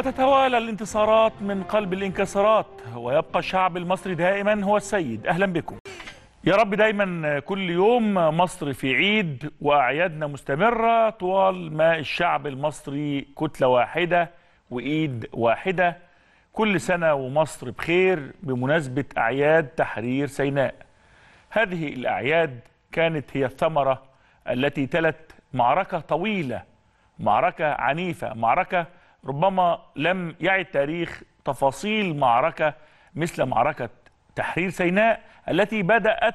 وتتوالى الانتصارات من قلب الانكسارات ويبقى الشعب المصري دائما هو السيد أهلا بكم يا رب دايما كل يوم مصر في عيد وأعيادنا مستمرة طوال ما الشعب المصري كتلة واحدة وإيد واحدة كل سنة ومصر بخير بمناسبة أعياد تحرير سيناء هذه الأعياد كانت هي الثمرة التي تلت معركة طويلة معركة عنيفة معركة ربما لم يعد تاريخ تفاصيل معركة مثل معركة تحرير سيناء التي بدأت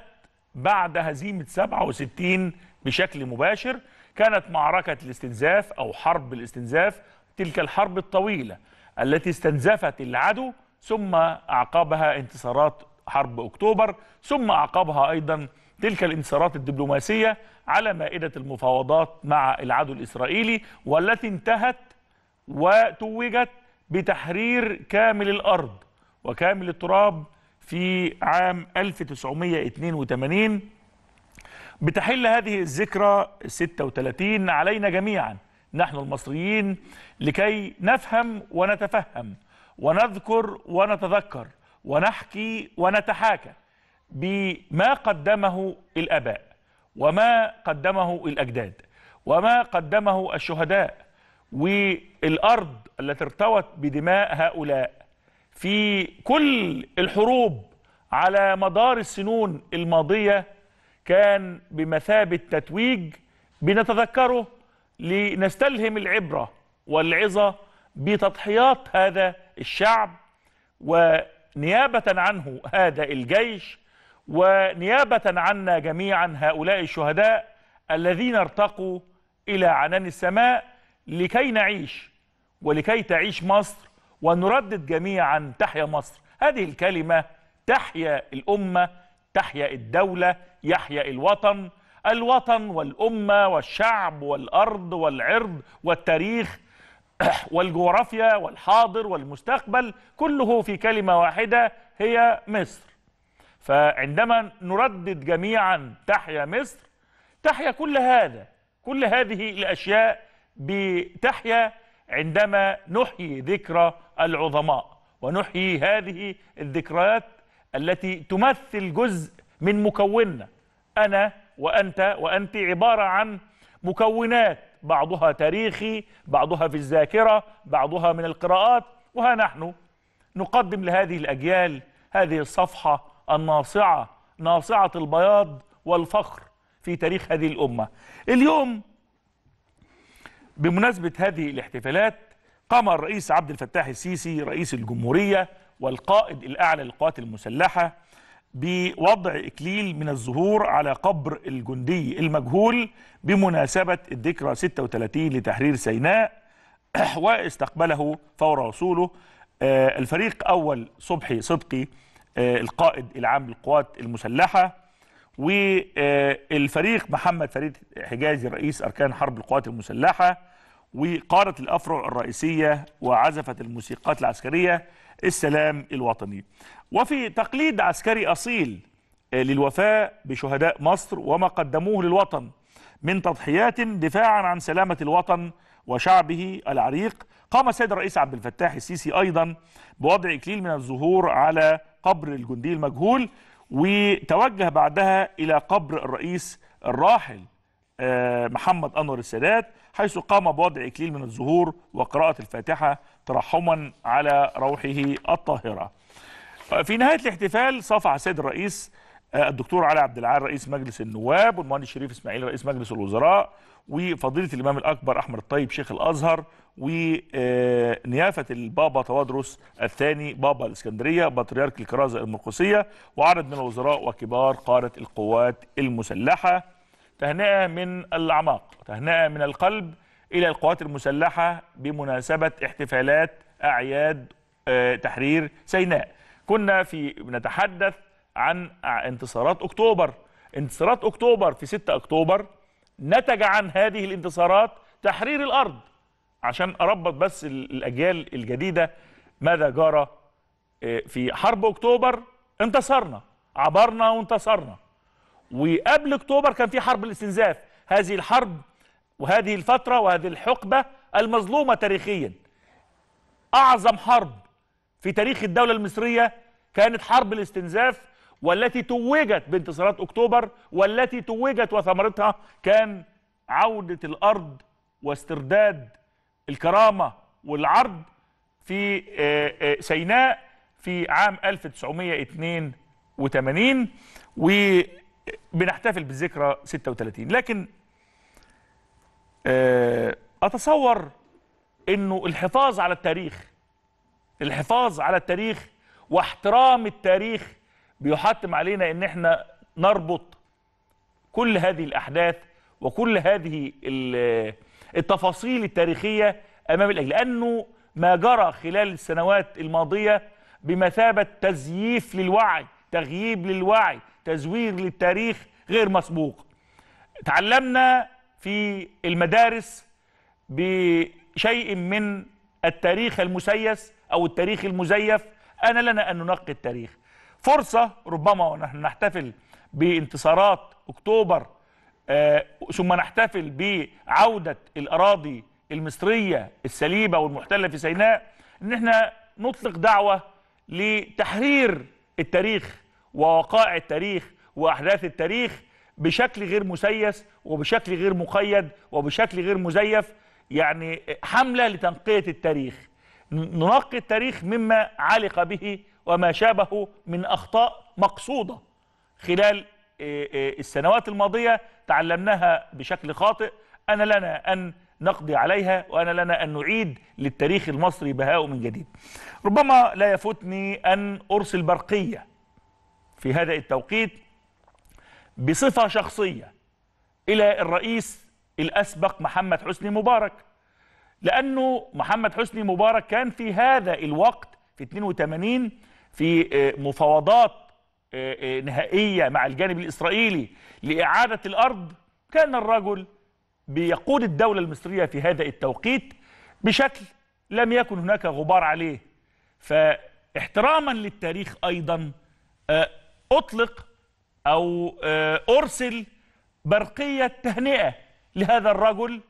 بعد هزيمة 67 بشكل مباشر كانت معركة الاستنزاف أو حرب الاستنزاف تلك الحرب الطويلة التي استنزفت العدو ثم أعقبها انتصارات حرب أكتوبر ثم أعقبها أيضا تلك الانتصارات الدبلوماسية على مائدة المفاوضات مع العدو الإسرائيلي والتي انتهت وتوجت بتحرير كامل الأرض وكامل التراب في عام 1982 بتحل هذه الذكرى 36 علينا جميعا نحن المصريين لكي نفهم ونتفهم ونذكر ونتذكر ونحكي ونتحاكى بما قدمه الآباء وما قدمه الأجداد وما قدمه الشهداء والارض التي ارتوت بدماء هؤلاء في كل الحروب على مدار السنون الماضيه كان بمثابه تتويج بنتذكره لنستلهم العبره والعظه بتضحيات هذا الشعب ونيابه عنه هذا الجيش ونيابه عنا جميعا هؤلاء الشهداء الذين ارتقوا الى عنان السماء لكي نعيش ولكي تعيش مصر ونردد جميعا تحيا مصر هذه الكلمة تحيا الأمة تحيا الدولة يحيا الوطن الوطن والأمة والشعب والأرض والعرض والتاريخ والجغرافيا والحاضر والمستقبل كله في كلمة واحدة هي مصر فعندما نردد جميعا تحيا مصر تحيا كل هذا كل هذه الأشياء بتحيا عندما نحيي ذكرى العظماء ونحيي هذه الذكريات التي تمثل جزء من مكوننا أنا وأنت وأنت عبارة عن مكونات بعضها تاريخي بعضها في الذاكرة بعضها من القراءات وها نحن نقدم لهذه الأجيال هذه الصفحة الناصعة ناصعة البياض والفخر في تاريخ هذه الأمة اليوم بمناسبة هذه الاحتفالات قام الرئيس عبد الفتاح السيسي رئيس الجمهورية والقائد الأعلى للقوات المسلحة بوضع إكليل من الزهور على قبر الجندي المجهول بمناسبة الذكرى 36 لتحرير سيناء واستقبله فور وصوله آه، الفريق أول صبحي صدقي آه، القائد العام للقوات المسلحة والفريق محمد فريد حجازي رئيس أركان حرب القوات المسلحة وقارة الأفرع الرئيسية وعزفت الموسيقات العسكرية السلام الوطني وفي تقليد عسكري أصيل آه، للوفاء بشهداء مصر وما قدموه للوطن من تضحيات دفاعا عن سلامة الوطن وشعبه العريق قام السيد الرئيس عبد الفتاح السيسي أيضا بوضع إكليل من الزهور على قبر الجندي المجهول وتوجه بعدها إلى قبر الرئيس الراحل آه، محمد أنور السادات حيث قام بوضع إكليل من الزهور وقراءة الفاتحة ترحما على روحه الطاهرة آه، في نهاية الاحتفال صفع السيد الرئيس آه، الدكتور علي عبد العال رئيس مجلس النواب والمهندس شريف اسماعيل رئيس مجلس الوزراء وفضيله الامام الاكبر احمد الطيب شيخ الازهر ونيافه البابا تواضروس الثاني بابا الاسكندريه بطريرك الكرازه المرقسيه وعدد من الوزراء وكبار قاده القوات المسلحه تهنئه من الاعماق تهنئه من القلب الى القوات المسلحه بمناسبه احتفالات اعياد آه، تحرير سيناء كنا في نتحدث عن انتصارات اكتوبر انتصارات اكتوبر في 6 اكتوبر نتج عن هذه الانتصارات تحرير الارض عشان اربط بس الاجيال الجديده ماذا جرى آه، في حرب اكتوبر انتصرنا عبرنا وانتصرنا وقبل اكتوبر كان في حرب الاستنزاف هذه الحرب وهذه الفتره وهذه الحقبه المظلومه تاريخيا اعظم حرب في تاريخ الدوله المصريه كانت حرب الاستنزاف والتي توجت بانتصارات اكتوبر والتي توجت وثمرتها كان عوده الارض واسترداد الكرامة والعرض في آه، آه، سيناء في عام 1982 وبنحتفل بالذكرى 36 لكن آه، أتصور أنه الحفاظ على التاريخ الحفاظ على التاريخ واحترام التاريخ بيحتم علينا أن احنا نربط كل هذه الأحداث وكل هذه التفاصيل التاريخية أمام الأجل لأنه ما جرى خلال السنوات الماضية بمثابة تزييف للوعي تغييب للوعي تزوير للتاريخ غير مسبوق تعلمنا في المدارس بشيء من التاريخ المسيس أو التاريخ المزيف أنا لنا أن ننقي التاريخ فرصة ربما ونحن نحتفل بانتصارات أكتوبر آه، ثم نحتفل بعودة الأراضي المصرية السليبة والمحتلة في سيناء ان احنا نطلق دعوة لتحرير التاريخ ووقائع التاريخ وأحداث التاريخ بشكل غير مسيس وبشكل غير مقيد وبشكل غير مزيف يعني حملة لتنقية التاريخ ننقي التاريخ مما علق به وما شابه من أخطاء مقصودة خلال إيه، إيه، السنوات الماضية تعلمناها بشكل خاطئ أنا لنا أن نقضي عليها وأنا لنا أن نعيد للتاريخ المصري بهاءه من جديد ربما لا يفوتني أن أرسل برقية في هذا التوقيت بصفة شخصية إلى الرئيس الأسبق محمد حسني مبارك لأنه محمد حسني مبارك كان في هذا الوقت في 82 في آه، مفاوضات نهائية مع الجانب الإسرائيلي لإعادة الأرض كان الرجل بيقود الدولة المصرية في هذا التوقيت بشكل لم يكن هناك غبار عليه فاحتراما للتاريخ أيضا آه، أطلق أو آه، أرسل برقية تهنئة لهذا الرجل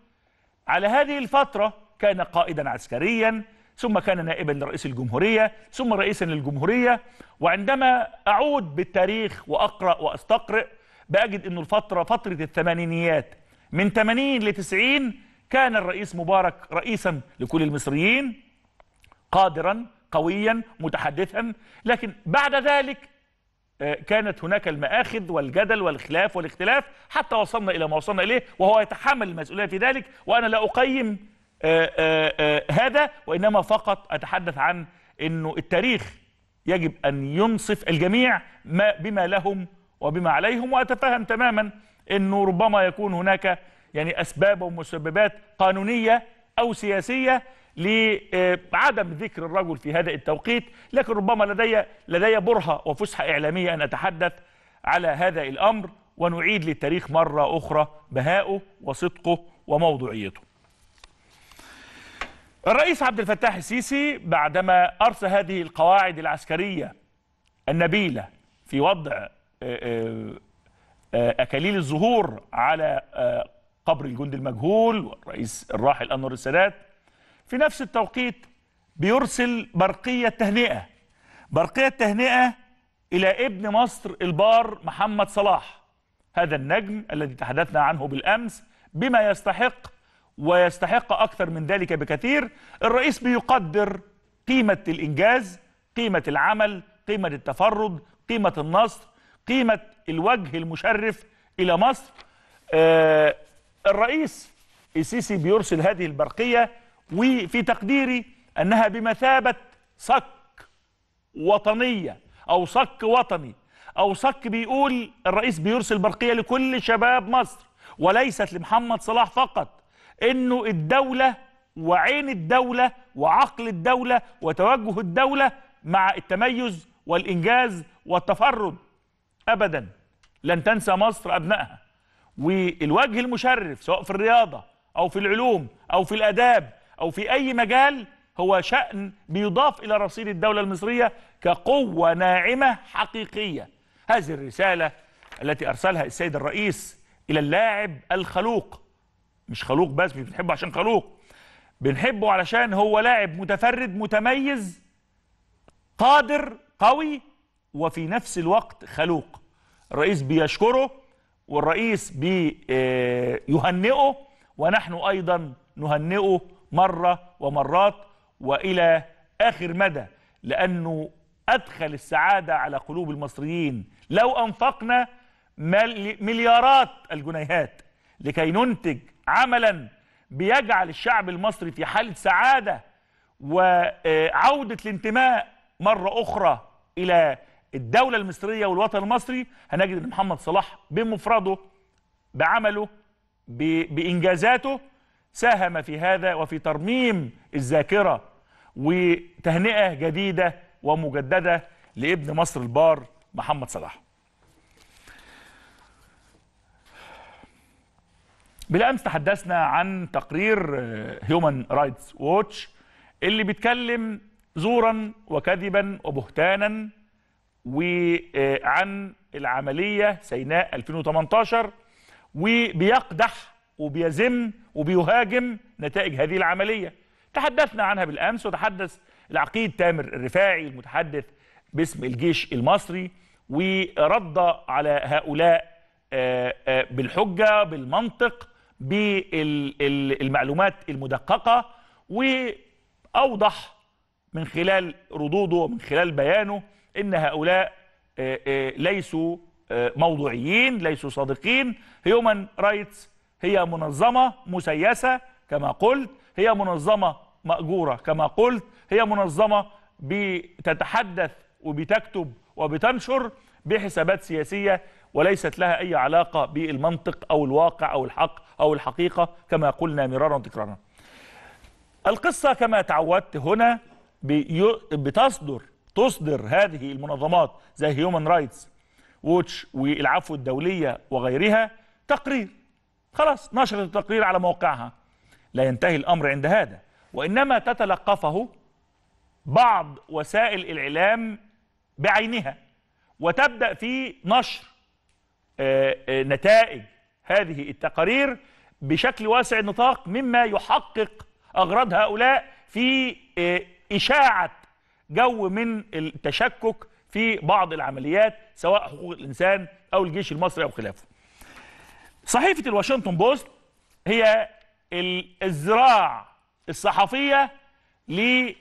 على هذه الفترة كان قائدا عسكريا ثم كان نائبا لرئيس الجمهورية ثم رئيسا للجمهورية وعندما أعود بالتاريخ وأقرأ وأستقرئ بأجد أنه الفترة فترة الثمانينيات من 80 ل 90 كان الرئيس مبارك رئيسا لكل المصريين قادرا قويا متحدثا لكن بعد ذلك آه، كانت هناك المآخذ والجدل والخلاف والاختلاف حتى وصلنا إلى ما وصلنا إليه وهو يتحمل المسؤولية في ذلك وأنا لا أقيم آه، آه، آه، هذا وإنما فقط أتحدث عن أنه التاريخ يجب أن ينصف الجميع ما بما لهم وبما عليهم وأتفهم تماما أنه ربما يكون هناك يعني أسباب ومسببات قانونية أو سياسية لعدم ذكر الرجل في هذا التوقيت لكن ربما لدي لدي برهة وفسحة إعلامية أن أتحدث على هذا الأمر ونعيد للتاريخ مرة أخرى بهاءه وصدقه وموضوعيته الرئيس عبد الفتاح السيسي بعدما أرسى هذه القواعد العسكرية النبيلة في وضع آه، آه، آه، أكاليل الزهور على قبر الجند المجهول والرئيس الراحل أنور السادات في نفس التوقيت بيرسل برقية تهنئة برقية تهنئة إلى ابن مصر البار محمد صلاح هذا النجم الذي تحدثنا عنه بالأمس بما يستحق ويستحق أكثر من ذلك بكثير الرئيس بيقدر قيمة الإنجاز قيمة العمل قيمة التفرد قيمة النصر قيمة الوجه المشرف إلى مصر آه الرئيس السيسي بيرسل هذه البرقية وفي تقديري أنها بمثابة صك وطنية أو صك وطني أو صك بيقول الرئيس بيرسل برقية لكل شباب مصر وليست لمحمد صلاح فقط انه الدولة وعين الدولة وعقل الدولة وتوجه الدولة مع التميز والإنجاز والتفرد أبدا لن تنسى مصر أبنائها والوجه المشرف سواء في الرياضة أو في العلوم أو في الأداب أو في أي مجال هو شأن بيضاف إلى رصيد الدولة المصرية كقوة ناعمة حقيقية هذه الرسالة التي أرسلها السيد الرئيس إلى اللاعب الخلوق مش خلوق بس مش بنحبه عشان خلوق بنحبه علشان هو لاعب متفرد متميز قادر قوي وفي نفس الوقت خلوق الرئيس بيشكره والرئيس بيهنئه آه، ونحن أيضا نهنئه مرة ومرات وإلى آخر مدى لأنه أدخل السعادة على قلوب المصريين لو أنفقنا مليارات الجنيهات لكي ننتج عملا بيجعل الشعب المصري في حالة سعادة وعودة الانتماء مرة أخرى إلى الدولة المصرية والوطن المصري هنجد أن محمد صلاح بمفرده بعمله بإنجازاته ساهم في هذا وفي ترميم الذاكرة وتهنئة جديدة ومجددة لابن مصر البار محمد صلاح بالامس تحدثنا عن تقرير هيومن رايتس ووتش اللي بيتكلم زورا وكذبا وبهتانا وعن آه، العمليه سيناء 2018 وبيقدح وبيذم وبيهاجم نتائج هذه العمليه تحدثنا عنها بالامس وتحدث العقيد تامر الرفاعي المتحدث باسم الجيش المصري ورد على هؤلاء آه، آه، بالحجه بالمنطق بالمعلومات المدققة وأوضح من خلال ردوده ومن خلال بيانه إن هؤلاء آه، آه، ليسوا آه، موضوعيين ليسوا صادقين هيومن رايتس هي منظمة مسيسة كما قلت هي منظمة مأجورة كما قلت هي منظمة بتتحدث وبتكتب وبتنشر بحسابات سياسية وليست لها أي علاقة بالمنطق أو الواقع أو الحق أو الحقيقة كما قلنا مرارا وتكرارا القصة كما تعودت هنا بتصدر تصدر هذه المنظمات زي هيومن رايتس ووتش والعفو الدولية وغيرها تقرير خلاص نشرت التقرير على موقعها لا ينتهي الأمر عند هذا وإنما تتلقفه بعض وسائل الإعلام بعينها وتبدأ في نشر آه، آه، نتائج هذه التقارير بشكل واسع النطاق مما يحقق أغراض هؤلاء في آه، إشاعة جو من التشكك في بعض العمليات سواء حقوق الإنسان أو الجيش المصري أو خلافه صحيفة الواشنطن بوست هي الزراع الصحفية لهيومن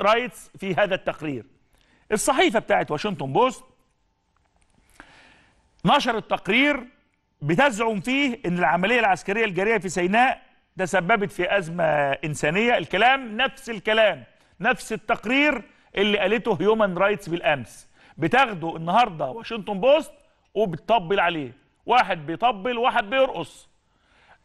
رايتس في هذا التقرير الصحيفة بتاعت واشنطن بوست نشر التقرير بتزعم فيه ان العمليه العسكريه الجاريه في سيناء تسببت في ازمه انسانيه الكلام نفس الكلام نفس التقرير اللي قالته هيومن رايتس بالامس بتاخده النهارده واشنطن بوست وبتطبل عليه واحد بيطبل واحد بيرقص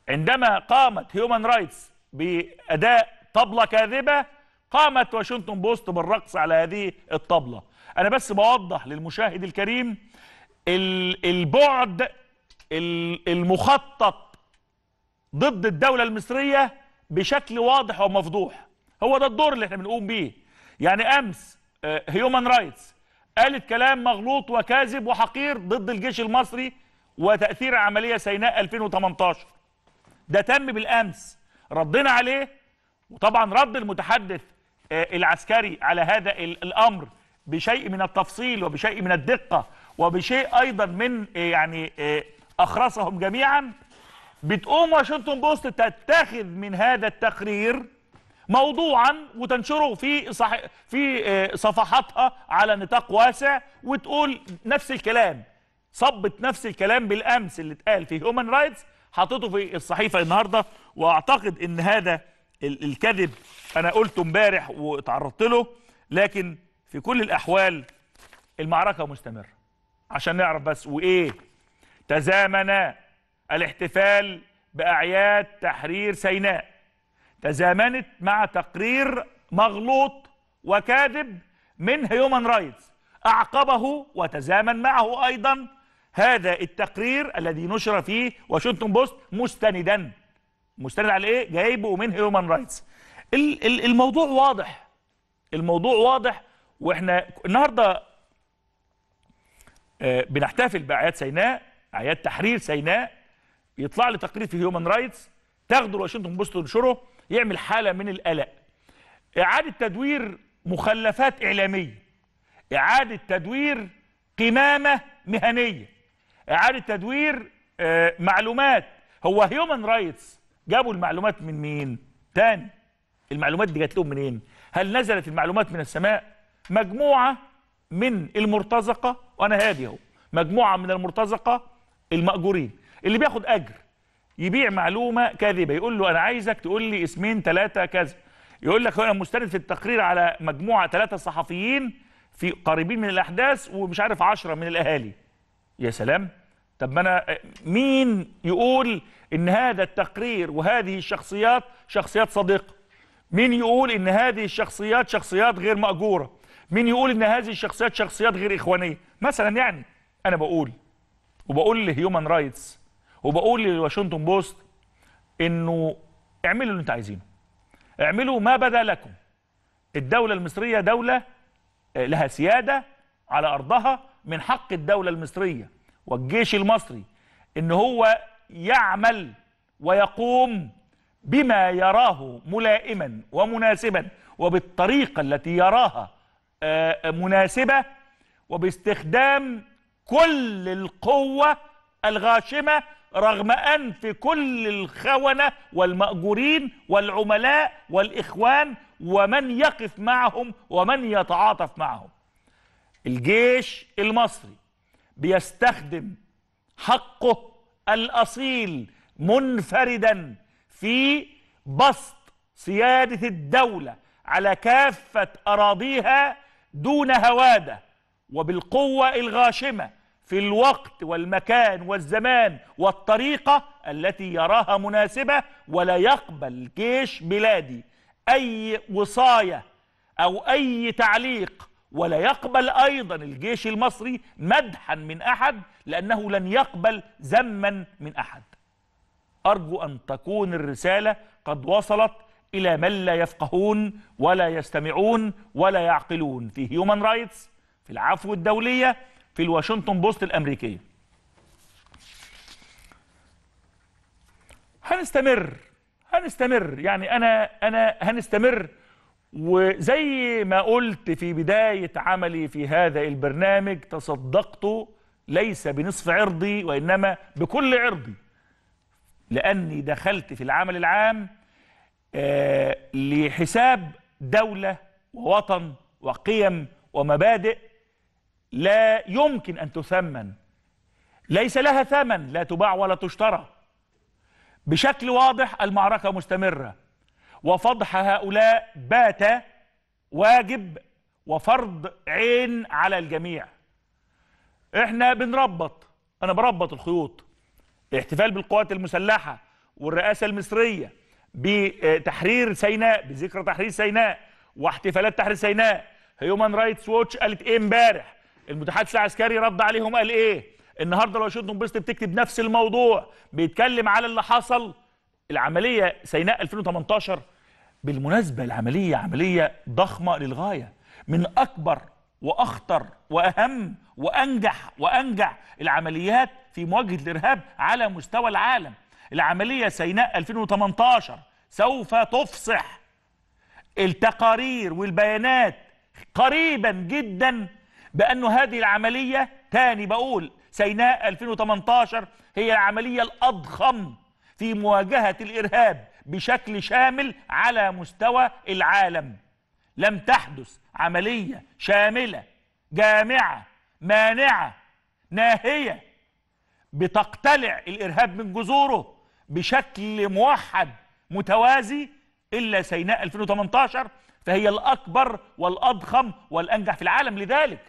عندما قامت هيومن رايتس باداء طبله كاذبه قامت واشنطن بوست بالرقص على هذه الطبله انا بس بوضح للمشاهد الكريم البعد المخطط ضد الدولة المصرية بشكل واضح ومفضوح هو ده الدور اللي احنا بنقوم بيه يعني امس هيومن رايتس قالت كلام مغلوط وكاذب وحقير ضد الجيش المصري وتأثير عملية سيناء 2018 ده تم بالامس ردنا عليه وطبعا رد المتحدث آه، العسكري على هذا الامر بشيء من التفصيل وبشيء من الدقة وبشيء ايضا من إيه، يعني إيه، اخرسهم جميعا بتقوم واشنطن بوست تتخذ من هذا التقرير موضوعا وتنشره في صح... في إيه، صفحاتها على نطاق واسع وتقول نفس الكلام صبت نفس الكلام بالامس اللي اتقال في هيومن رايتس حطيته في الصحيفه النهارده واعتقد ان هذا الكذب انا قلته امبارح واتعرضت له لكن في كل الاحوال المعركه مستمره عشان نعرف بس وايه تزامن الاحتفال باعياد تحرير سيناء تزامنت مع تقرير مغلوط وكاذب من هيومن رايتس اعقبه وتزامن معه ايضا هذا التقرير الذي نشر فيه واشنطن بوست مستندا مستند على ايه جايبه من هيومن رايتس الموضوع واضح الموضوع واضح واحنا النهارده آه، بنحتفل باعياد سيناء اعياد تحرير سيناء يطلع لي تقرير في هيومن رايتس تاخده الواشنطن بوست تنشره يعمل حاله من القلق اعاده تدوير مخلفات اعلاميه اعاده تدوير قمامه مهنيه اعاده تدوير آه، معلومات هو هيومن رايتس جابوا المعلومات من مين تاني المعلومات دي جات لهم منين هل نزلت المعلومات من السماء مجموعه من المرتزقه وانا هادي اهو مجموعه من المرتزقه الماجورين اللي بياخد اجر يبيع معلومه كاذبه يقول له انا عايزك تقول لي اسمين ثلاثه كذا يقول لك انا مستند في التقرير على مجموعه ثلاثه صحفيين في قريبين من الاحداث ومش عارف 10 من الاهالي يا سلام طب ما انا مين يقول ان هذا التقرير وهذه الشخصيات شخصيات صادقه مين يقول ان هذه الشخصيات شخصيات غير ماجوره مين يقول ان هذه الشخصيات شخصيات غير اخوانيه مثلا يعني انا بقول وبقول لهيومان رايتس وبقول للواشنطن بوست انه اعملوا اللي انتوا عايزينه اعملوا ما بدا لكم الدوله المصريه دوله آه، لها سياده على ارضها من حق الدوله المصريه والجيش المصري ان هو يعمل ويقوم بما يراه ملائما ومناسبا وبالطريقه التي يراها آه، مناسبه وباستخدام كل القوة الغاشمة رغم أن في كل الخونة والمأجورين والعملاء والإخوان ومن يقف معهم ومن يتعاطف معهم الجيش المصري بيستخدم حقه الأصيل منفردا في بسط سيادة الدولة على كافة أراضيها دون هواده وبالقوة الغاشمة في الوقت والمكان والزمان والطريقة التي يراها مناسبة ولا يقبل جيش بلادي أي وصاية أو أي تعليق ولا يقبل أيضا الجيش المصري مدحا من أحد لأنه لن يقبل زما من أحد أرجو أن تكون الرسالة قد وصلت إلى من لا يفقهون ولا يستمعون ولا يعقلون في هيومن رايتس في العفو الدولية في الواشنطن بوست الأمريكية هنستمر هنستمر يعني أنا أنا هنستمر وزي ما قلت في بداية عملي في هذا البرنامج تصدقت ليس بنصف عرضي وإنما بكل عرضي لأني دخلت في العمل العام آه، لحساب دولة ووطن وقيم ومبادئ لا يمكن أن تثمن ليس لها ثمن لا تباع ولا تشترى بشكل واضح المعركة مستمرة وفضح هؤلاء بات واجب وفرض عين على الجميع احنا بنربط انا بربط الخيوط الاحتفال بالقوات المسلحة والرئاسة المصرية بتحرير سيناء بذكرى تحرير سيناء واحتفالات تحرير سيناء هيومان رايتس ووتش قالت ايه امبارح المتحدث العسكري رد عليهم قال ايه النهارده لو واشنطن بوست بتكتب نفس الموضوع بيتكلم على اللي حصل العمليه سيناء 2018 بالمناسبه العمليه عمليه ضخمه للغايه من اكبر واخطر واهم وانجح وانجع العمليات في مواجهه الارهاب على مستوى العالم العمليه سيناء 2018 سوف تفصح التقارير والبيانات قريبا جدا بأن هذه العملية تاني بقول سيناء 2018 هي العملية الأضخم في مواجهة الإرهاب بشكل شامل على مستوى العالم لم تحدث عملية شاملة جامعة مانعة ناهية بتقتلع الإرهاب من جذوره بشكل موحد متوازي إلا سيناء 2018 فهي الأكبر والأضخم والأنجح في العالم لذلك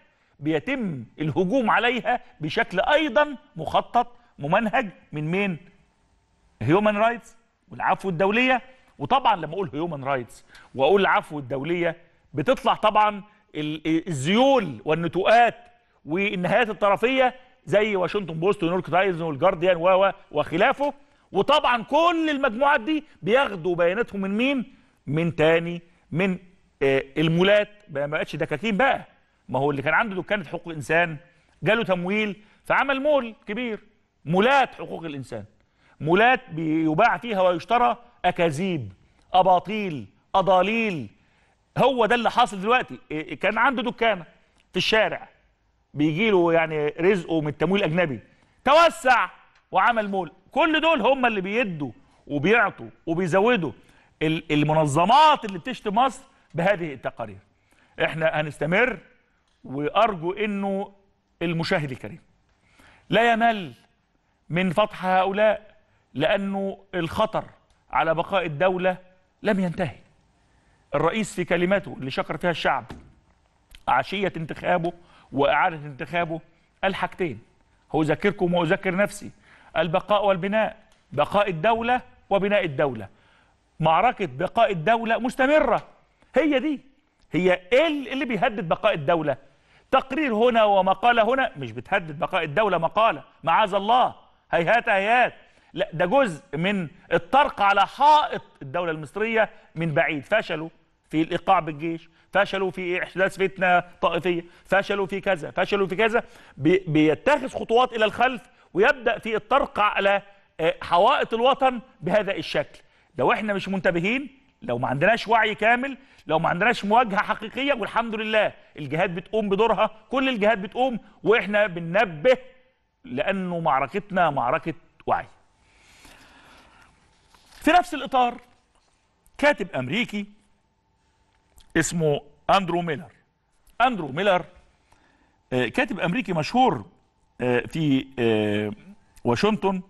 بيتم الهجوم عليها بشكل ايضا مخطط ممنهج من مين هيومن رايتس والعفو الدوليه وطبعا لما اقول هيومن رايتس واقول العفو الدوليه بتطلع طبعا الذيول والنتوءات والنهايات الطرفيه زي واشنطن بوست ونيويورك تايمز والجارديان و وخلافه وطبعا كل المجموعات دي بياخدوا بياناتهم من مين من تاني من آه، المولات ما بقتش دكاكين بقى ما هو اللي كان عنده دكانه حقوق انسان جاله تمويل فعمل مول كبير مولات حقوق الانسان مولات بيباع فيها ويشترى اكاذيب اباطيل اضاليل هو ده اللي حاصل دلوقتي إيه، كان عنده دكانه في الشارع بيجي له يعني رزقه من التمويل الاجنبي توسع وعمل مول كل دول هم اللي بيدوا وبيعطوا وبيزودوا المنظمات اللي بتشتم مصر بهذه التقارير احنا هنستمر وأرجو أنه المشاهد الكريم لا يمل من فتح هؤلاء لأنه الخطر على بقاء الدولة لم ينتهي الرئيس في كلماته اللي شكر فيها الشعب عشية انتخابه وإعادة انتخابه قال حاجتين هو أذكركم وأذكر نفسي البقاء والبناء بقاء الدولة وبناء الدولة معركة بقاء الدولة مستمرة هي دي هي إيه اللي بيهدد بقاء الدولة تقرير هنا ومقالة هنا مش بتهدد بقاء الدولة مقالة معاذ الله هيهات هيهات لا ده جزء من الطرق على حائط الدولة المصرية من بعيد فشلوا في الإيقاع بالجيش فشلوا في إحداث فتنة طائفية فشلوا في كذا فشلوا في كذا بيتخذ خطوات إلى الخلف ويبدأ في الطرق على آه، حوائط الوطن بهذا الشكل لو احنا مش منتبهين لو ما عندناش وعي كامل لو ما عندناش مواجهه حقيقيه والحمد لله الجهات بتقوم بدورها كل الجهات بتقوم واحنا بننبه لانه معركتنا معركه وعي في نفس الاطار كاتب امريكي اسمه اندرو ميلر اندرو ميلر آه، كاتب امريكي مشهور آه، في آه، واشنطن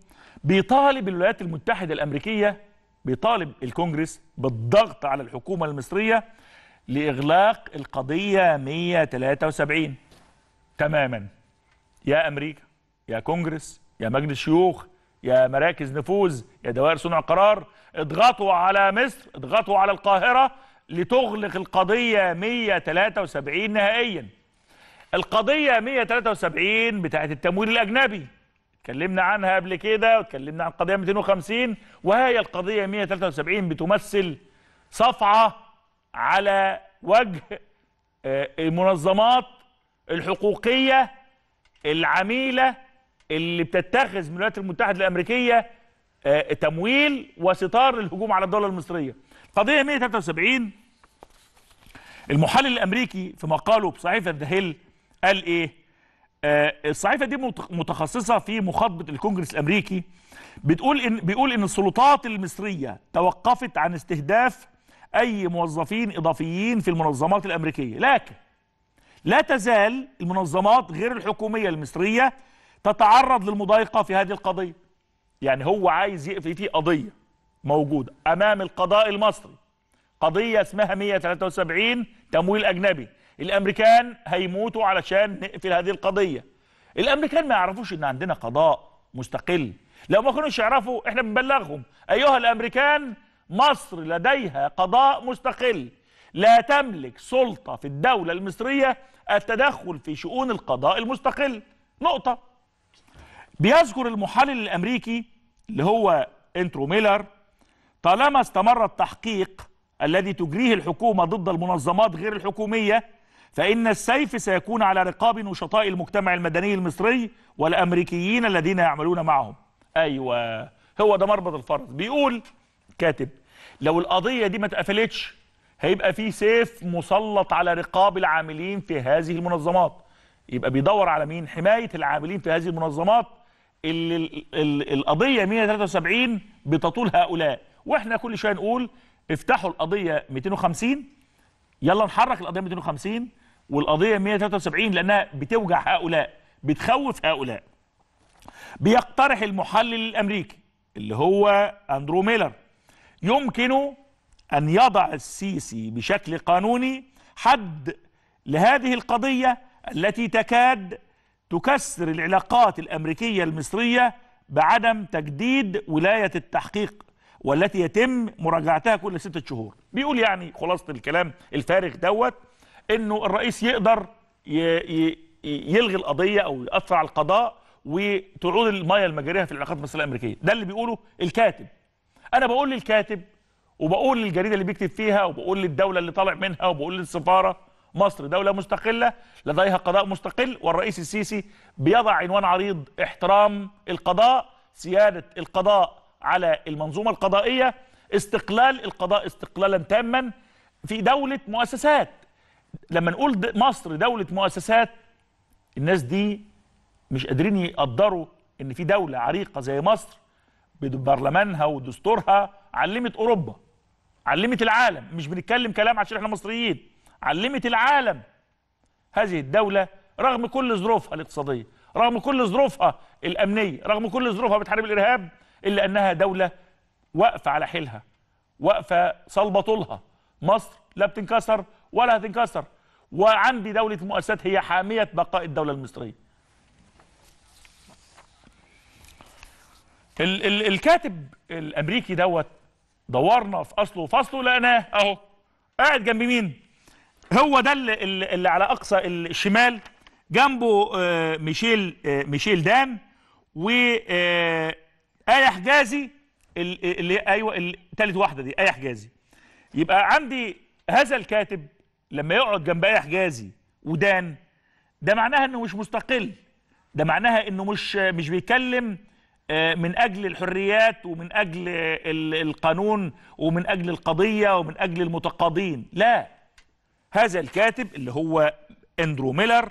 بيطالب الولايات المتحده الامريكيه بيطالب الكونجرس بالضغط على الحكومة المصرية لإغلاق القضية 173 تماما يا أمريكا يا كونجرس يا مجلس شيوخ يا مراكز نفوذ يا دوائر صنع قرار اضغطوا على مصر اضغطوا على القاهرة لتغلق القضية 173 نهائيا القضية 173 بتاعت التمويل الأجنبي اتكلمنا عنها قبل كده واتكلمنا عن قضيه 250 وهي القضيه 173 بتمثل صفعه على وجه آه، المنظمات الحقوقيه العميله اللي بتتخذ من الولايات المتحده الامريكيه آه، تمويل وستار للهجوم على الدوله المصريه. القضيه 173 المحلل الامريكي في مقاله بصحيفه ذا هيل قال ايه؟ آه، الصحيفه دي متخصصه في مخاطبه الكونجرس الامريكي بتقول ان بيقول ان السلطات المصريه توقفت عن استهداف اي موظفين اضافيين في المنظمات الامريكيه لكن لا تزال المنظمات غير الحكوميه المصريه تتعرض للمضايقه في هذه القضيه يعني هو عايز يقفل في قضيه موجوده امام القضاء المصري قضيه اسمها 173 تمويل اجنبي الامريكان هيموتوا علشان نقفل هذه القضيه الامريكان ما يعرفوش ان عندنا قضاء مستقل لو ما كانوش يعرفوا احنا بنبلغهم ايها الامريكان مصر لديها قضاء مستقل لا تملك سلطه في الدوله المصريه التدخل في شؤون القضاء المستقل نقطه بيذكر المحلل الامريكي اللي هو انترو ميلر طالما استمر التحقيق الذي تجريه الحكومه ضد المنظمات غير الحكوميه فإن السيف سيكون على رقاب نشطاء المجتمع المدني المصري والأمريكيين الذين يعملون معهم أيوة هو ده مربط الفرس بيقول كاتب لو القضية دي ما اتقفلتش هيبقى في سيف مسلط على رقاب العاملين في هذه المنظمات يبقى بيدور على مين حماية العاملين في هذه المنظمات اللي القضية 173 بتطول هؤلاء واحنا كل شوية نقول افتحوا القضية 250 يلا نحرك القضية 250 والقضيه 173 لانها بتوجع هؤلاء بتخوف هؤلاء بيقترح المحلل الامريكي اللي هو اندرو ميلر يمكنه ان يضع السيسي بشكل قانوني حد لهذه القضيه التي تكاد تكسر العلاقات الامريكيه المصريه بعدم تجديد ولايه التحقيق والتي يتم مراجعتها كل ستة شهور بيقول يعني خلاصة الكلام الفارغ دوت انه الرئيس يقدر يلغي القضيه او ياثر على القضاء وتعود المايه المجريه في العلاقات المصريه الامريكيه ده اللي بيقوله الكاتب انا بقول للكاتب وبقول للجريده اللي بيكتب فيها وبقول للدوله اللي طالع منها وبقول للسفاره مصر دوله مستقله لديها قضاء مستقل والرئيس السيسي بيضع عنوان عريض احترام القضاء سياده القضاء على المنظومه القضائيه استقلال القضاء استقلالا تاما في دوله مؤسسات لما نقول مصر دولة مؤسسات الناس دي مش قادرين يقدروا ان في دولة عريقة زي مصر ببرلمانها ودستورها علمت اوروبا علمت العالم مش بنتكلم كلام عشان احنا مصريين علمت العالم هذه الدولة رغم كل ظروفها الاقتصادية رغم كل ظروفها الأمنية رغم كل ظروفها بتحارب الإرهاب إلا أنها دولة واقفة على حيلها واقفة صلبة طولها مصر لا بتنكسر ولا هتنكسر وعندي دولة مؤسسات هي حامية بقاء الدولة المصرية ال ال الكاتب الامريكي دوت دورنا في اصله وفصله لقيناه اهو قاعد جنب مين هو ده اللي, اللي على اقصى الشمال جنبه آه ميشيل آه ميشيل دان و آه آية حجازي اللي ايوه ثالث واحده دي آية حجازي يبقى عندي هذا الكاتب لما يقعد جنب اي حجازي ودان ده معناها انه مش مستقل ده معناها انه مش مش بيتكلم آه، من اجل الحريات ومن اجل القانون ومن اجل القضيه ومن اجل المتقاضين لا هذا الكاتب اللي هو اندرو ميلر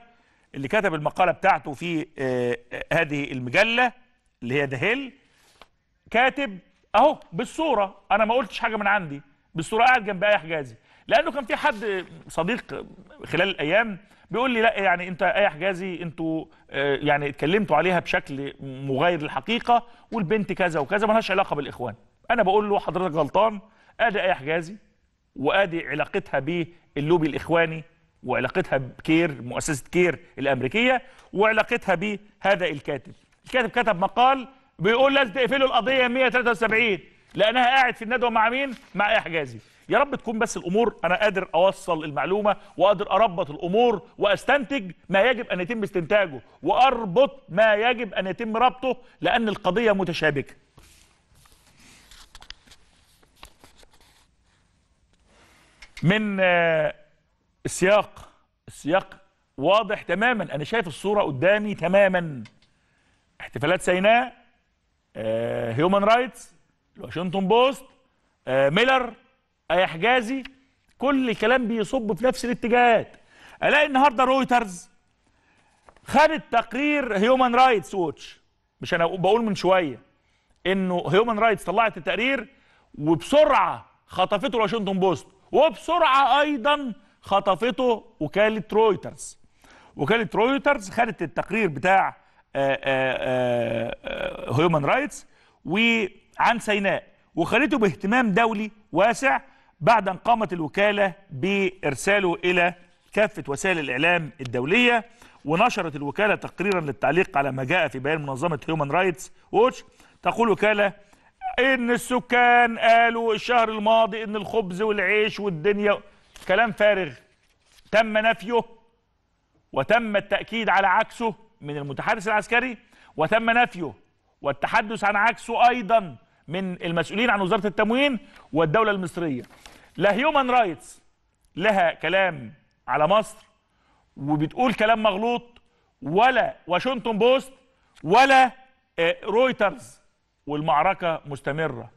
اللي كتب المقاله بتاعته في آه، آه، هذه المجله اللي هي دهيل كاتب اهو بالصوره انا ما قلتش حاجه من عندي بالصوره قاعد جنب اي حجازي لانه كان في حد صديق خلال الايام بيقول لي لا يعني انت ايه حجازي انتوا آه، يعني اتكلمتوا عليها بشكل مغاير للحقيقه والبنت كذا وكذا مالهاش علاقه بالاخوان انا بقول له حضرتك غلطان ادي ايه حجازي وادي علاقتها باللوبي الاخواني وعلاقتها بكير مؤسسه كير الامريكيه وعلاقتها بهذا الكاتب الكاتب كتب مقال بيقول لازم تقفلوا القضيه 173 لانها قاعد في الندوه مع مين مع ايه حجازي يا رب تكون بس الامور انا قادر اوصل المعلومه واقدر اربط الامور واستنتج ما يجب ان يتم استنتاجه واربط ما يجب ان يتم ربطه لان القضيه متشابكه من آه، السياق السياق واضح تماما انا شايف الصوره قدامي تماما احتفالات سيناء هيومن رايتس واشنطن بوست ميلر اي حجازي كل الكلام بيصب في نفس الاتجاهات الاقي النهارده رويترز خدت تقرير هيومن رايتس ووتش مش انا بقول من شويه انه هيومن رايتس طلعت التقرير وبسرعه خطفته الواشنطن بوست وبسرعه ايضا خطفته وكاله رويترز وكاله رويترز خدت التقرير بتاع هيومن آه، رايتس آه، آه، وعن سيناء وخليته باهتمام دولي واسع بعد أن قامت الوكالة بإرساله إلى كافة وسائل الإعلام الدولية ونشرت الوكالة تقريرا للتعليق على ما جاء في بيان منظمة هيومن رايتس ووتش تقول وكالة إن السكان قالوا الشهر الماضي إن الخبز والعيش والدنيا كلام فارغ تم نفيه وتم التأكيد على عكسه من المتحدث العسكري وتم نفيه والتحدث عن عكسه أيضا من المسؤولين عن وزاره التموين والدوله المصريه لا هيومن رايتس لها كلام على مصر وبتقول كلام مغلوط ولا واشنطن بوست ولا رويترز آه، والمعركه مستمره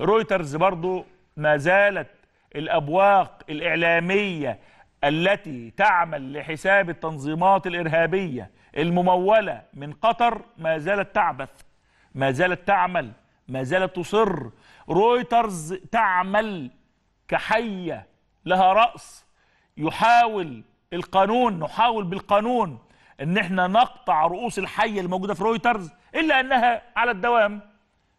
رويترز برضو ما زالت الابواق الاعلاميه التي تعمل لحساب التنظيمات الارهابيه المموله من قطر ما زالت تعبث ما زالت تعمل ما زالت تصر رويترز تعمل كحية لها رأس يحاول القانون نحاول بالقانون ان احنا نقطع رؤوس الحية الموجودة في رويترز الا انها على الدوام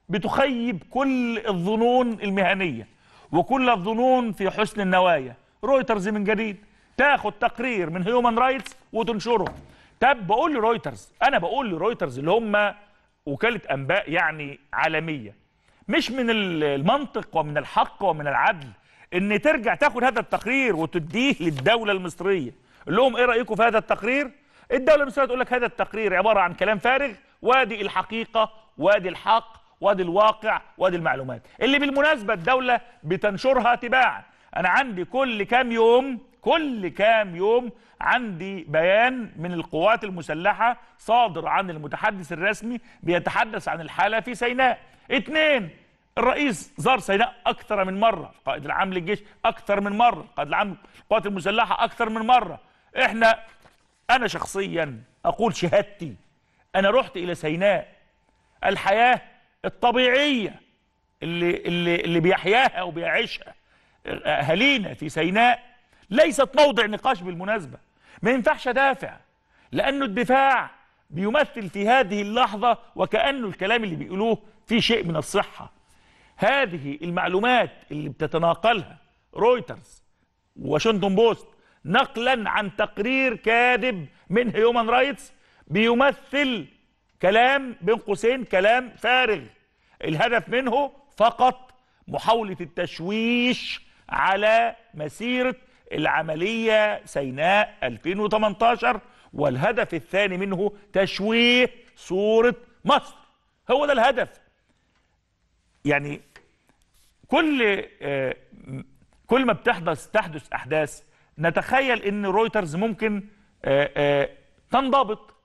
بتخيب كل الظنون المهنية وكل الظنون في حسن النوايا رويترز من جديد تاخد تقرير من هيومن رايتس وتنشره طب بقول لرويترز انا بقول لرويترز اللي هم وكاله انباء يعني عالميه مش من المنطق ومن الحق ومن العدل ان ترجع تاخد هذا التقرير وتديه للدوله المصريه قول لهم ايه رايكم في هذا التقرير الدوله المصريه تقول لك هذا التقرير عباره عن كلام فارغ وادي الحقيقه وادي الحق وادي الواقع وادي المعلومات اللي بالمناسبه الدوله بتنشرها تباعا انا عندي كل كام يوم كل كام يوم عندي بيان من القوات المسلحة صادر عن المتحدث الرسمي بيتحدث عن الحالة في سيناء اثنين الرئيس زار سيناء أكثر من مرة القائد العام للجيش أكثر من مرة القائد العام القوات المسلحة أكثر من مرة احنا أنا شخصيا أقول شهادتي أنا رحت إلى سيناء الحياة الطبيعية اللي, اللي, اللي بيحياها وبيعيشها أهالينا في سيناء ليست موضع نقاش بالمناسبة ما ينفعش ادافع لانه الدفاع بيمثل في هذه اللحظه وكانه الكلام اللي بيقولوه فيه شيء من الصحه هذه المعلومات اللي بتتناقلها رويترز واشنطن بوست نقلا عن تقرير كاذب من هيومن رايتس بيمثل كلام بين قوسين كلام فارغ الهدف منه فقط محاولة التشويش على مسيرة العملية سيناء 2018 والهدف الثاني منه تشويه صورة مصر هو ده الهدف يعني كل آه، كل ما بتحدث تحدث أحداث نتخيل ان رويترز ممكن آه، آه، تنضبط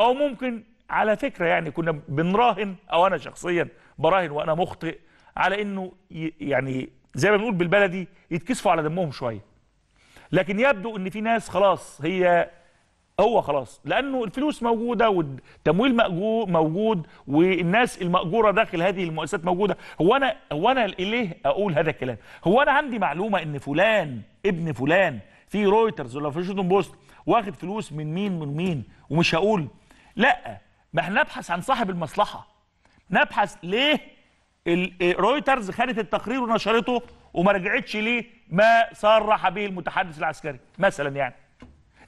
او ممكن على فكرة يعني كنا بنراهن او انا شخصيا براهن وانا مخطئ على انه يعني زي ما بنقول بالبلدي يتكسفوا على دمهم شويه لكن يبدو ان في ناس خلاص هي هو خلاص لانه الفلوس موجوده والتمويل موجود والناس الماجوره داخل هذه المؤسسات موجوده هو انا هو انا ليه اقول هذا الكلام هو انا عندي معلومه ان فلان ابن فلان في رويترز ولا في واشنطن بوست واخد فلوس من مين من مين ومش هقول لا ما احنا نبحث عن صاحب المصلحه نبحث ليه رويترز خدت التقرير ونشرته وما رجعتش ليه ما صرح به المتحدث العسكري مثلا يعني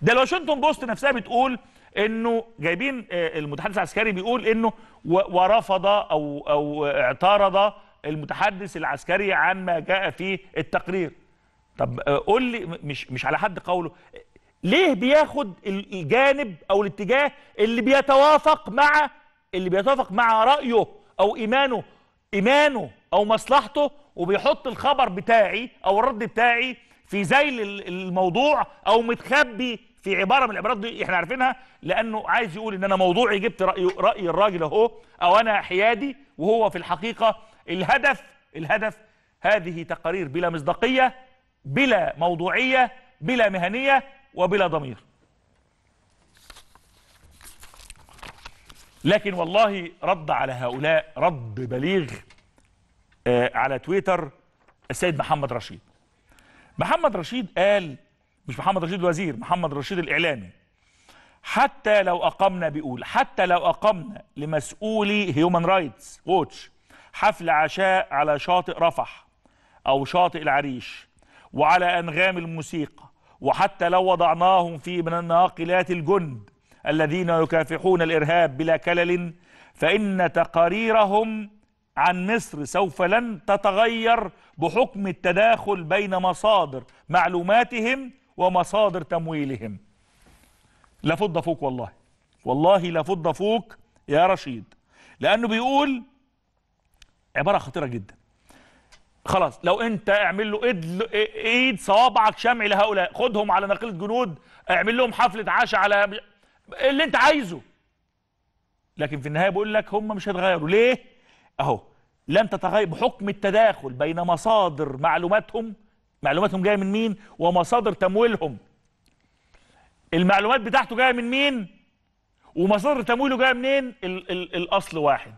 ده الواشنطن بوست نفسها بتقول انه جايبين آه، المتحدث العسكري بيقول انه ورفض او او اعترض المتحدث العسكري عن ما جاء في التقرير طب آه، قول لي مش مش على حد قوله ليه بياخد الجانب او الاتجاه اللي بيتوافق مع اللي بيتوافق مع رايه او ايمانه ايمانه او مصلحته وبيحط الخبر بتاعي او الرد بتاعي في ذيل الموضوع او متخبي في عباره من العبارات دي احنا عارفينها لانه عايز يقول ان انا موضوعي جبت راي راي الراجل اهو او انا حيادي وهو في الحقيقه الهدف الهدف هذه تقارير بلا مصداقيه بلا موضوعيه بلا مهنيه وبلا ضمير لكن والله رد على هؤلاء رد بليغ آه، على تويتر السيد محمد رشيد محمد رشيد قال مش محمد رشيد الوزير محمد رشيد الإعلامي حتى لو أقمنا بيقول حتى لو أقمنا لمسؤولي هيومن رايتس ووتش حفل عشاء على شاطئ رفح أو شاطئ العريش وعلى أنغام الموسيقى وحتى لو وضعناهم في من الناقلات الجند الذين يكافحون الإرهاب بلا كلل فإن تقاريرهم عن مصر سوف لن تتغير بحكم التداخل بين مصادر معلوماتهم ومصادر تمويلهم لا فض فوق والله والله لا فض فوق يا رشيد لأنه بيقول عبارة خطيرة جدا خلاص لو انت اعمل له ايد ايد صوابعك شمع لهؤلاء خدهم على نقيلة جنود اعمل لهم حفلة عشاء على اللي انت عايزه لكن في النهاية بيقول لك هم مش هيتغيروا ليه اهو لن تتغير بحكم التداخل بين مصادر معلوماتهم معلوماتهم جايه من مين ومصادر تمويلهم المعلومات بتاعته جايه من مين ومصادر تمويله جايه منين ال ال الاصل واحد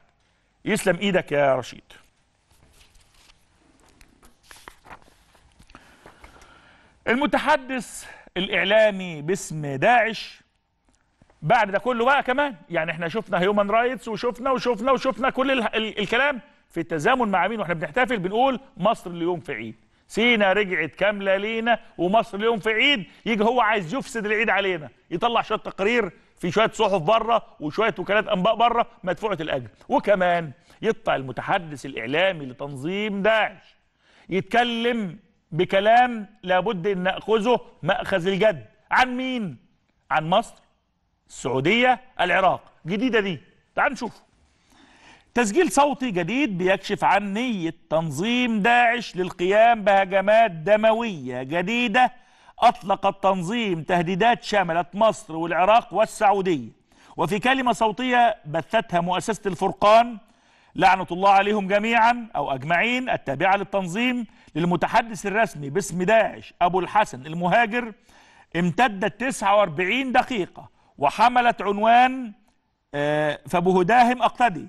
يسلم ايدك يا رشيد المتحدث الاعلامي باسم داعش بعد ده كله بقى كمان يعني احنا شفنا هيومن رايتس وشفنا وشفنا وشفنا كل ال ال الكلام في التزامن مع مين واحنا بنحتفل بنقول مصر اليوم في عيد سينا رجعت كامله لينا ومصر اليوم في عيد يجي هو عايز يفسد العيد علينا يطلع شويه تقارير في شويه صحف بره وشويه وكالات انباء بره مدفوعه الاجر وكمان يطلع المتحدث الاعلامي لتنظيم داعش يتكلم بكلام لابد ان ناخذه ماخذ الجد عن مين عن مصر السعودية العراق جديدة دي تعال نشوف تسجيل صوتي جديد بيكشف عن نية تنظيم داعش للقيام بهجمات دموية جديدة أطلق التنظيم تهديدات شملت مصر والعراق والسعودية وفي كلمة صوتية بثتها مؤسسة الفرقان لعنة الله عليهم جميعا أو أجمعين التابعة للتنظيم للمتحدث الرسمي باسم داعش أبو الحسن المهاجر امتدت 49 دقيقة وحملت عنوان آه، فبهداهم أقتدي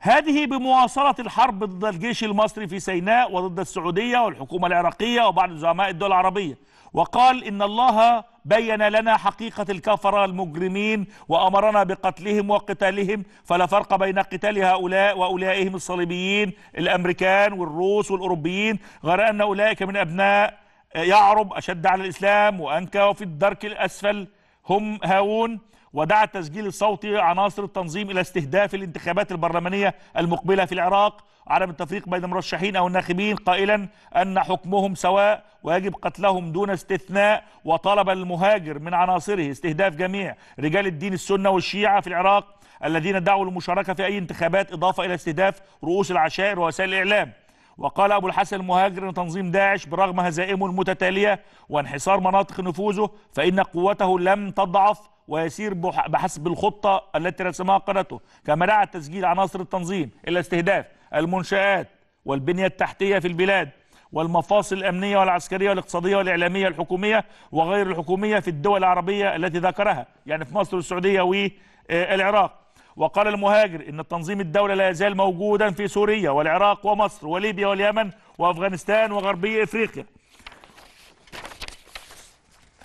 هذه بمواصلة الحرب ضد الجيش المصري في سيناء وضد السعودية والحكومة العراقية وبعض زعماء الدول العربية وقال إن الله بين لنا حقيقة الكفرة المجرمين وأمرنا بقتلهم وقتالهم فلا فرق بين قتال هؤلاء وأولئهم الصليبيين الأمريكان والروس والأوروبيين غير أن أولئك من أبناء آه، يعرب أشد على الإسلام وأنكى وفي الدرك الأسفل هم هاون ودعا التسجيل الصوتي عناصر التنظيم إلى استهداف الانتخابات البرلمانية المقبلة في العراق عدم التفريق بين المرشحين أو الناخبين قائلا أن حكمهم سواء ويجب قتلهم دون استثناء وطلب المهاجر من عناصره استهداف جميع رجال الدين السنة والشيعة في العراق الذين دعوا للمشاركة في أي انتخابات إضافة إلى استهداف رؤوس العشائر ووسائل الإعلام وقال أبو الحسن المهاجر أن تنظيم داعش برغم هزائمه المتتالية وانحصار مناطق نفوذه فإن قوته لم تضعف ويسير بحسب الخطة التي رسمها قادته كما دعا تسجيل عناصر التنظيم إلى استهداف المنشآت والبنية التحتية في البلاد والمفاصل الأمنية والعسكرية والاقتصادية والإعلامية الحكومية وغير الحكومية في الدول العربية التي ذكرها يعني في مصر والسعودية والعراق وقال المهاجر إن التنظيم الدولة لا يزال موجودا في سوريا والعراق ومصر وليبيا واليمن وأفغانستان وغربي إفريقيا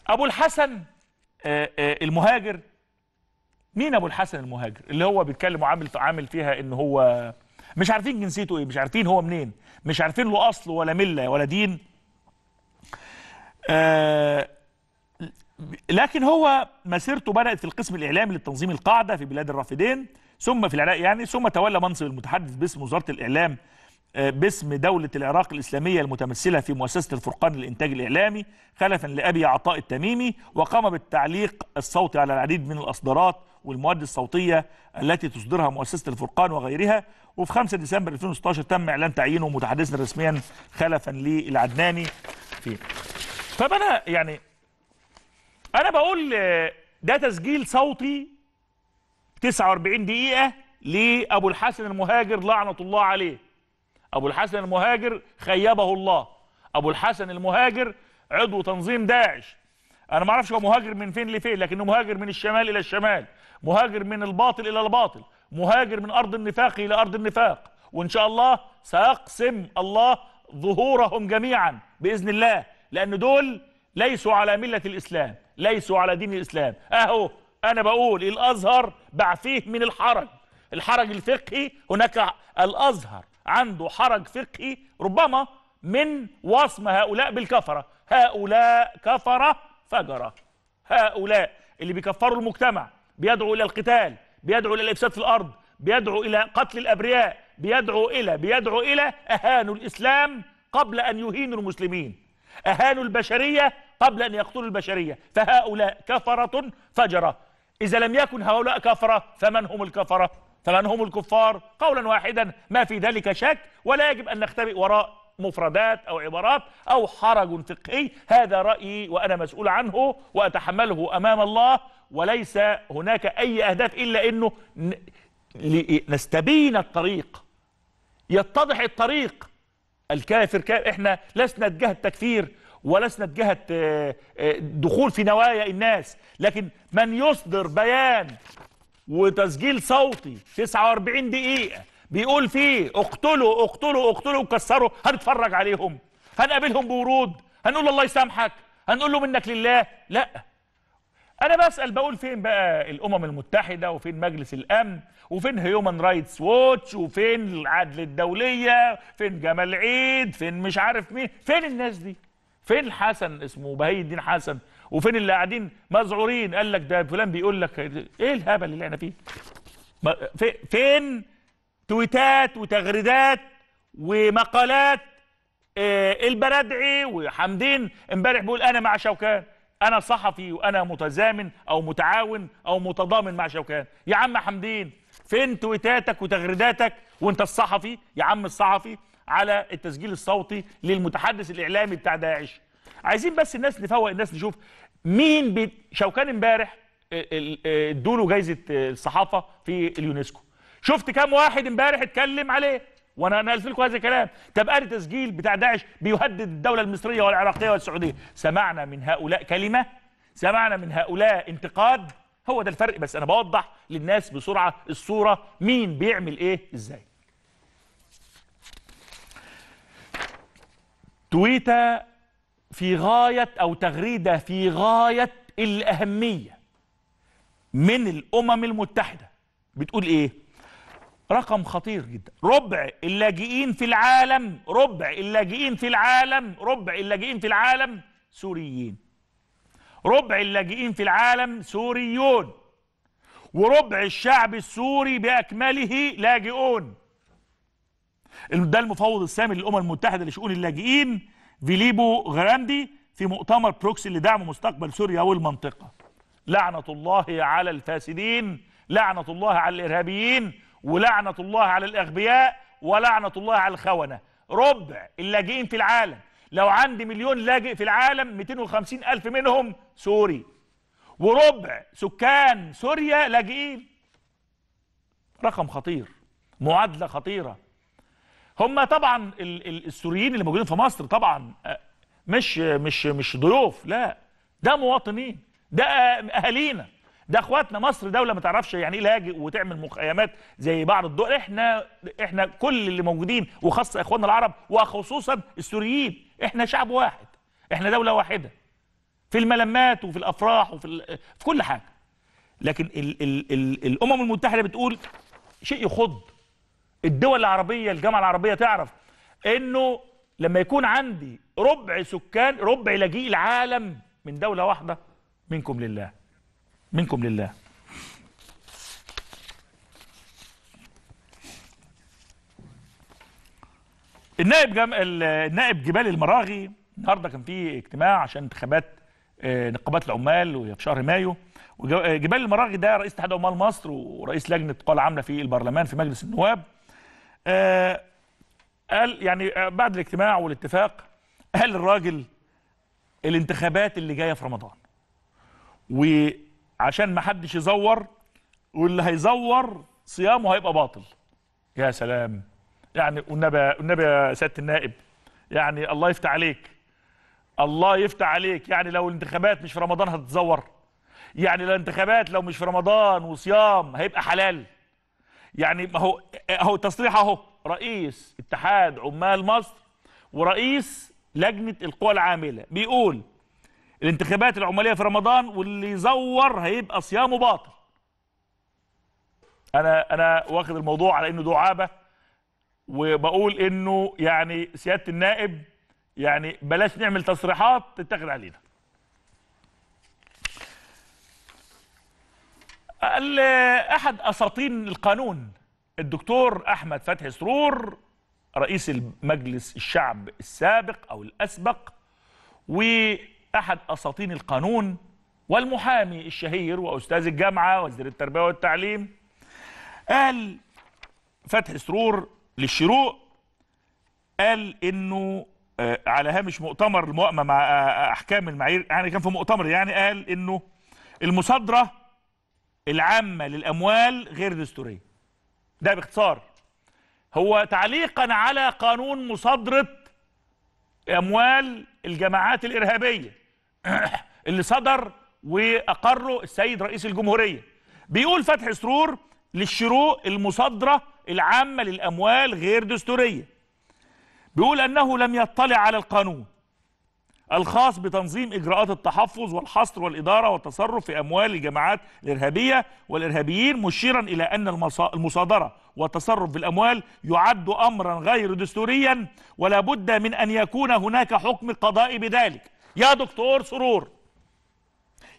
أبو الحسن آه، آه، المهاجر مين أبو الحسن المهاجر اللي هو بيتكلم وعامل عامل فيها إن هو مش عارفين جنسيته إيه مش عارفين هو منين مش عارفين له أصل ولا ملة ولا دين آه لكن هو مسيرته بدأت في القسم الإعلامي للتنظيم القاعدة في بلاد الرافدين ثم في العراق يعني ثم تولى منصب المتحدث باسم وزارة الإعلام آه، باسم دولة العراق الإسلامية المتمثلة في مؤسسة الفرقان للإنتاج الإعلامي خلفا لأبي عطاء التميمي وقام بالتعليق الصوتي على العديد من الإصدارات والمواد الصوتية التي تصدرها مؤسسة الفرقان وغيرها وفي 5 ديسمبر 2016 تم إعلان تعيينه متحدثا رسميا خلفا للعدناني فيه فبدأ يعني انا بقول ده تسجيل صوتي 49 دقيقه لابو الحسن المهاجر لعنه الله عليه ابو الحسن المهاجر خيبه الله ابو الحسن المهاجر عضو تنظيم داعش انا ما اعرفش هو مهاجر من فين لفين لكنه مهاجر من الشمال الى الشمال مهاجر من الباطل الى الباطل مهاجر من ارض النفاق الى ارض النفاق وان شاء الله سيقسم الله ظهورهم جميعا باذن الله لان دول ليسوا على ملة الإسلام ليسوا على دين الإسلام أهو أنا بقول الأزهر بعفيه من الحرج الحرج الفقهي هناك الأزهر عنده حرج فقهي ربما من وصم هؤلاء بالكفرة هؤلاء كفرة فجرة هؤلاء اللي بيكفروا المجتمع بيدعوا إلى القتال بيدعوا إلى الإفساد في الأرض بيدعوا إلى قتل الأبرياء بيدعوا إلى بيدعوا إلى أهانوا الإسلام قبل أن يهينوا المسلمين أهانوا البشرية قبل أن يقتلوا البشرية فهؤلاء كفرة فجرة إذا لم يكن هؤلاء كفرة فمن هم الكفرة فمن هم الكفار قولا واحدا ما في ذلك شك ولا يجب أن نختبئ وراء مفردات أو عبارات أو حرج فقهي هذا رأيي وأنا مسؤول عنه وأتحمله أمام الله وليس هناك أي أهداف إلا أنه نستبين الطريق يتضح الطريق الكافر كافر احنا لسنا جهة تكفير ولسنا جهة آه، آه، دخول في نوايا الناس لكن من يصدر بيان وتسجيل صوتي 49 دقيقة بيقول فيه اقتلوا اقتلوا اقتلوا وكسروا هنتفرج عليهم هنقابلهم بورود هنقول الله يسامحك هنقول له منك لله لا انا بسال بقول فين بقى الامم المتحده وفين مجلس الامن وفين هيومن رايتس ووتش وفين العدل الدوليه فين جمال عيد فين مش عارف مين فين الناس دي فين حسن اسمه بهي الدين حسن وفين اللي قاعدين مذعورين قال لك ده فلان بيقول لك ايه الهبل اللي احنا فيه فين تويتات وتغريدات ومقالات آه، البرادعي وحمدين امبارح بيقول انا مع شوكان انا صحفي وانا متزامن او متعاون او متضامن مع شوكان يا عم حمدين فين تويتاتك وتغريداتك وانت الصحفي يا عم الصحفي على التسجيل الصوتي للمتحدث الاعلامي بتاع داعش عايزين بس الناس نفوق الناس نشوف مين بي... شوكان امبارح آه، آه، ادوا له جايزه آه، الصحافه في اليونسكو شفت كام واحد امبارح اتكلم عليه وانا قلت لكم هذا الكلام طب قال تسجيل بتاع داعش بيهدد الدوله المصريه والعراقيه والسعوديه سمعنا من هؤلاء كلمه سمعنا من هؤلاء انتقاد هو ده الفرق بس انا بوضح للناس بسرعه الصوره مين بيعمل ايه ازاي تويتة في غاية أو تغريدة في غاية الأهمية من الأمم المتحدة بتقول إيه؟ رقم خطير جدا ربع اللاجئين في العالم ربع اللاجئين في العالم ربع اللاجئين في العالم سوريين ربع اللاجئين في العالم سوريون وربع الشعب السوري بأكمله لاجئون ده المفوض السامي للأمم المتحدة لشؤون اللاجئين فيليبو غراندي في مؤتمر بروكسي لدعم مستقبل سوريا والمنطقة لعنة الله على الفاسدين لعنة الله على الإرهابيين ولعنة الله على الأغبياء ولعنة الله على الخونة ربع اللاجئين في العالم لو عندي مليون لاجئ في العالم 250 ألف منهم سوري وربع سكان سوريا لاجئين رقم خطير معادلة خطيرة هم طبعا السوريين اللي موجودين في مصر طبعا آه، مش مش مش ضيوف لا ده مواطنين ده اهالينا ده اخواتنا مصر دوله ما تعرفش يعني ايه لاجئ وتعمل مخيمات زي بعض الدول احنا احنا كل اللي موجودين وخاصه اخواننا العرب وخصوصا السوريين احنا شعب واحد احنا دوله واحده في الملمات وفي الافراح وفي في كل حاجه لكن ال ال ال الامم المتحده بتقول شيء يخض الدول العربيه الجامعه العربيه تعرف انه لما يكون عندي ربع سكان ربع لاجئ العالم من دوله واحده منكم لله منكم لله النائب جم... النائب جبال المراغي النهارده كان في اجتماع عشان انتخابات آه، نقابات العمال وهي في شهر مايو وجبال آه، المراغي ده رئيس اتحاد عمال مصر ورئيس لجنه قال عامله في البرلمان في مجلس النواب آه، قال يعني بعد الاجتماع والاتفاق قال الراجل الانتخابات اللي جايه في رمضان و عشان ما حدش يزور واللي هيزور صيامه هيبقى باطل يا سلام يعني والنبي والنبي يا سياده النائب يعني الله يفتح عليك الله يفتح عليك يعني لو الانتخابات مش في رمضان هتتزور يعني الانتخابات لو مش في رمضان وصيام هيبقى حلال يعني هو اهو تصريح اهو رئيس اتحاد عمال مصر ورئيس لجنه القوى العامله بيقول الانتخابات العماليه في رمضان واللي يزور هيبقى صيامه باطل انا انا واخد الموضوع على انه دعابه وبقول انه يعني سياده النائب يعني بلاش نعمل تصريحات تتاخد علينا قال احد اساطين القانون الدكتور احمد فتحي سرور رئيس المجلس الشعب السابق او الاسبق و أحد أساطين القانون والمحامي الشهير وأستاذ الجامعة وزير التربية والتعليم قال فتحي سرور للشروق قال إنه آه، على هامش مؤتمر المؤمة آه، مع آه، أحكام المعايير يعني كان في مؤتمر يعني قال إنه المصادرة العامة للأموال غير دستورية ده باختصار هو تعليقا على قانون مصادرة أموال الجماعات الإرهابية اللي صدر واقره السيد رئيس الجمهوريه بيقول فتح سرور للشروق المصادره العامه للاموال غير دستوريه بيقول انه لم يطلع على القانون الخاص بتنظيم اجراءات التحفظ والحصر والاداره والتصرف في اموال الجماعات الارهابيه والارهابيين مشيرا الى ان المصادره والتصرف في الاموال يعد امرا غير دستوريا ولا بد من ان يكون هناك حكم قضائي بذلك يا دكتور سرور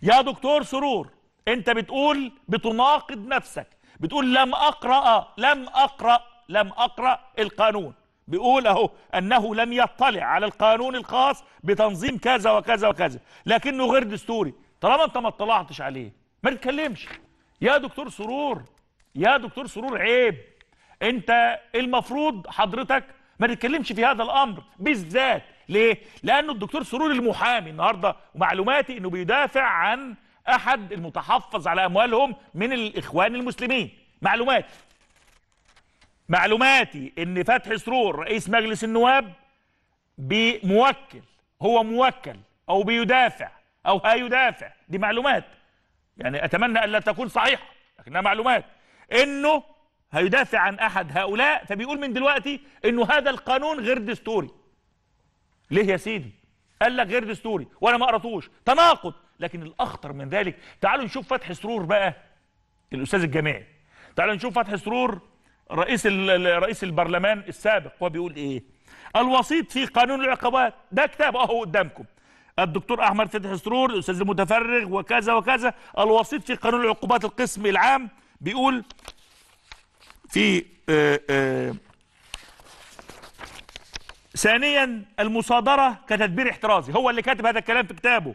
يا دكتور سرور انت بتقول بتناقض نفسك بتقول لم اقرا لم اقرا لم اقرا القانون بيقول اهو انه لم يطلع على القانون الخاص بتنظيم كذا وكذا وكذا لكنه غير دستوري طالما انت ما اطلعتش عليه ما تتكلمش يا دكتور سرور يا دكتور سرور عيب انت المفروض حضرتك ما تتكلمش في هذا الامر بالذات ليه لانه الدكتور سرور المحامي النهارده ومعلوماتي انه بيدافع عن احد المتحفظ على اموالهم من الاخوان المسلمين معلوماتي معلوماتي ان فتحي سرور رئيس مجلس النواب بموكل هو موكل او بيدافع او هيدافع دي معلومات يعني اتمنى الا تكون صحيحه لكنها معلومات انه هيدافع عن احد هؤلاء فبيقول من دلوقتي انه هذا القانون غير دستوري ليه يا سيدي قال لك غير دستوري وانا ما قراتوش تناقض لكن الاخطر من ذلك تعالوا نشوف فتح سرور بقى الاستاذ الجامعي تعالوا نشوف فتح سرور رئيس رئيس البرلمان السابق هو بيقول ايه الوسيط في قانون العقوبات ده كتاب اهو قدامكم الدكتور احمد فتحي سرور الاستاذ المتفرغ وكذا وكذا الوسيط في قانون العقوبات القسم العام بيقول في آآ آه، آآ آه، ثانيا المصادرة كتدبير احترازي هو اللي كاتب هذا الكلام في كتابه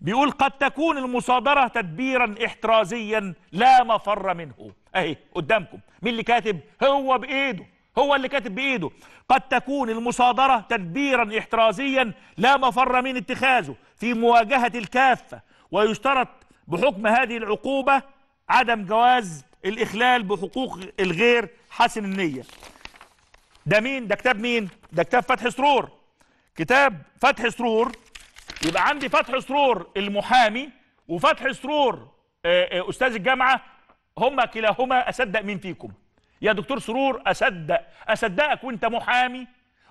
بيقول قد تكون المصادرة تدبيرا احترازيا لا مفر منه اهي قدامكم مين اللي كاتب هو بايده هو اللي كاتب بايده قد تكون المصادرة تدبيرا احترازيا لا مفر من اتخاذه في مواجهة الكافة ويشترط بحكم هذه العقوبة عدم جواز الإخلال بحقوق الغير حسن النية ده مين ده كتاب مين ده كتاب فتح سرور كتاب فتح سرور يبقى عندي فتح سرور المحامي وفتح سرور آه، آه، استاذ الجامعه هما كلاهما اصدق مين فيكم يا دكتور سرور اصدق اصدقك وانت محامي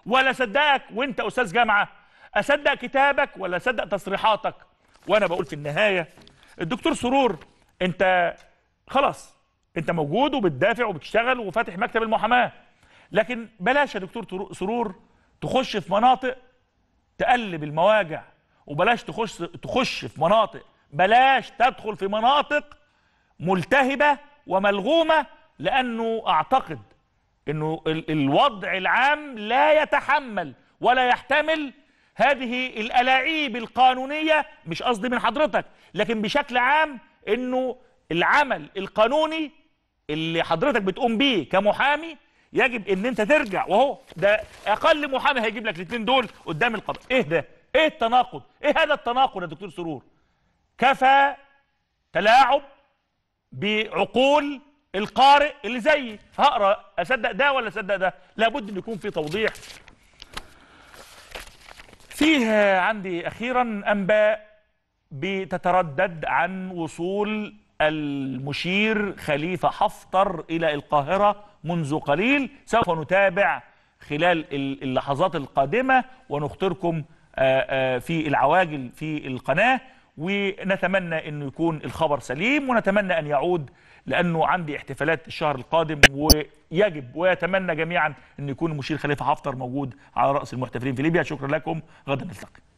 ولا اصدقك وانت استاذ جامعه اصدق كتابك ولا اصدق تصريحاتك وانا بقول في النهايه الدكتور سرور انت خلاص انت موجود وبتدافع وبتشتغل وفاتح مكتب المحاماه لكن بلاش يا دكتور سرور تخش في مناطق تقلب المواجع وبلاش تخش تخش في مناطق بلاش تدخل في مناطق ملتهبه وملغومه لانه اعتقد انه الوضع العام لا يتحمل ولا يحتمل هذه الالاعيب القانونيه مش قصدي من حضرتك لكن بشكل عام انه العمل القانوني اللي حضرتك بتقوم بيه كمحامي يجب ان انت ترجع واهو ده اقل محامي هيجيب لك الاثنين دول قدام القضاء ايه ده ايه التناقض ايه هذا التناقض يا دكتور سرور كفى تلاعب بعقول القارئ اللي زيي هقرا اصدق ده ولا اصدق ده لابد ان يكون في توضيح فيه عندي اخيرا انباء بتتردد عن وصول المشير خليفه حفتر الى القاهره منذ قليل سوف نتابع خلال اللحظات القادمة ونخطركم آه، آه، في العواجل في القناة ونتمنى أن يكون الخبر سليم ونتمنى أن يعود لأنه عندي احتفالات الشهر القادم ويجب ويتمنى جميعا أن يكون المشير خليفة حفتر موجود على رأس المحتفلين في ليبيا شكرا لكم غدا نلتقي